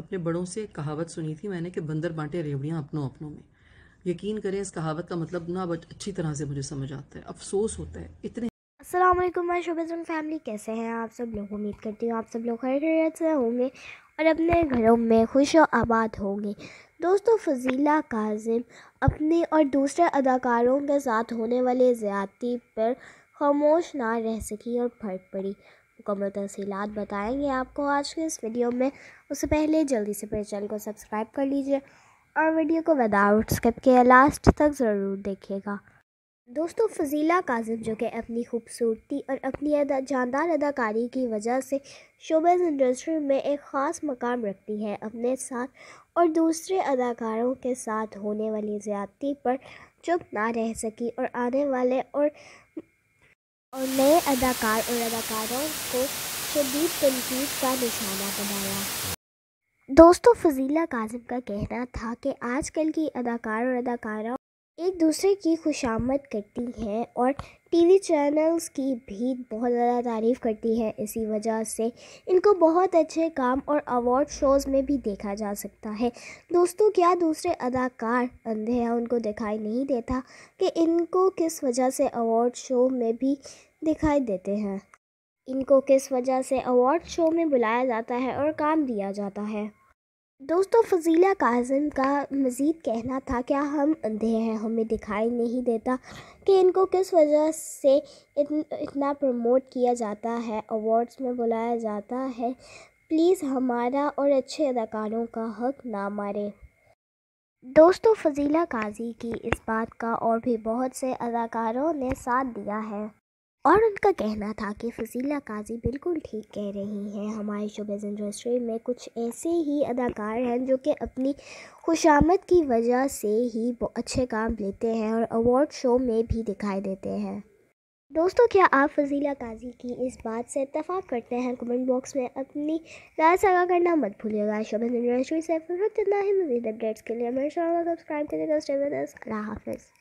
अपने बड़ों से कहावत सुनी थी मैंने कि बंदर बांटे रेवड़ियाँ अपनों अपनों में यकीन करें इस कहावत का मतलब ना अच्छी तरह से मुझे समझ आता है अफसोस होता है इतने असलम मैं शुभजन फैमिली कैसे हैं आप सब लोग उम्मीद करती हूँ आप सब लोग हर खैरियत से होंगे और अपने घरों में खुश और आबाद होंगे दोस्तों फजीला काजिम अपने और दूसरे अदाकारों के साथ होने वाले ज़्यादती पर खामोश ना रह सकी और फट पड़ी मुकम्मल तफसीत बताएँगे आपको आज के इस वीडियो में उससे पहले जल्दी से मेरे चैनल को सब्सक्राइब कर लीजिए और वीडियो को विदाउट स्किप के लास्ट तक ज़रूर देखिएगा दोस्तों फजीला काजिम जो कि अपनी खूबसूरती और अपनी अदा जानदार अदाकारी की वजह से शोबेज इंडस्ट्री में एक ख़ास मकाम रखती है अपने साथ और दूसरे अदाकारों के साथ होने वाली ज़्यादती पर चुप ना रह सकी और आने वाले और और नए अदाकार और अदाकारों को शदीद तनकीद का निशाना बनाया दोस्तों फजीला काजिम का कहना था कि आजकल की अदाकार और अदाकारा एक दूसरे की खुशामद करती हैं और टीवी चैनल्स की भी बहुत ज़्यादा तारीफ़ करती हैं इसी वजह से इनको बहुत अच्छे काम और अवार्ड शोज़ में भी देखा जा सकता है दोस्तों क्या दूसरे अदाकार अंधे हैं उनको दिखाई नहीं देता कि इनको किस वजह से अवार्ड शो में भी दिखाई देते हैं इनको किस वजह से अवार्ड शो में बुलाया जाता है और काम दिया जाता है दोस्तों फजीला काजम का मज़ीद कहना था क्या हम अंधे हैं हमें दिखाई नहीं देता कि इनको किस वजह से इतन, इतना प्रमोट किया जाता है अवार्ड्स में बुलाया जाता है प्लीज़ हमारा और अच्छे अदाकारों का हक ना मारें दोस्तों फजीला काजी की इस बात का और भी बहुत से अदाकारों ने साथ दिया है और उनका कहना था कि फजीला काजी बिल्कुल ठीक कह रही हैं हमारी शोबेज़ इंडस्ट्री में कुछ ऐसे ही अदाकार हैं जो कि अपनी खुशामद की वजह से ही अच्छे काम लेते हैं और अवार्ड शो में भी दिखाई देते हैं दोस्तों क्या आप फजीला काजी की इस बात से इतफाक़ करते हैं कमेंट बॉक्स में अपनी राय सगा करना मत भूलिएगा शोबेज़ इंडस्ट्री से फिर इतना ही मजीद अपडेट्स के लिए हमारे चैनल को सब्सक्राइब करेगा अल्लाह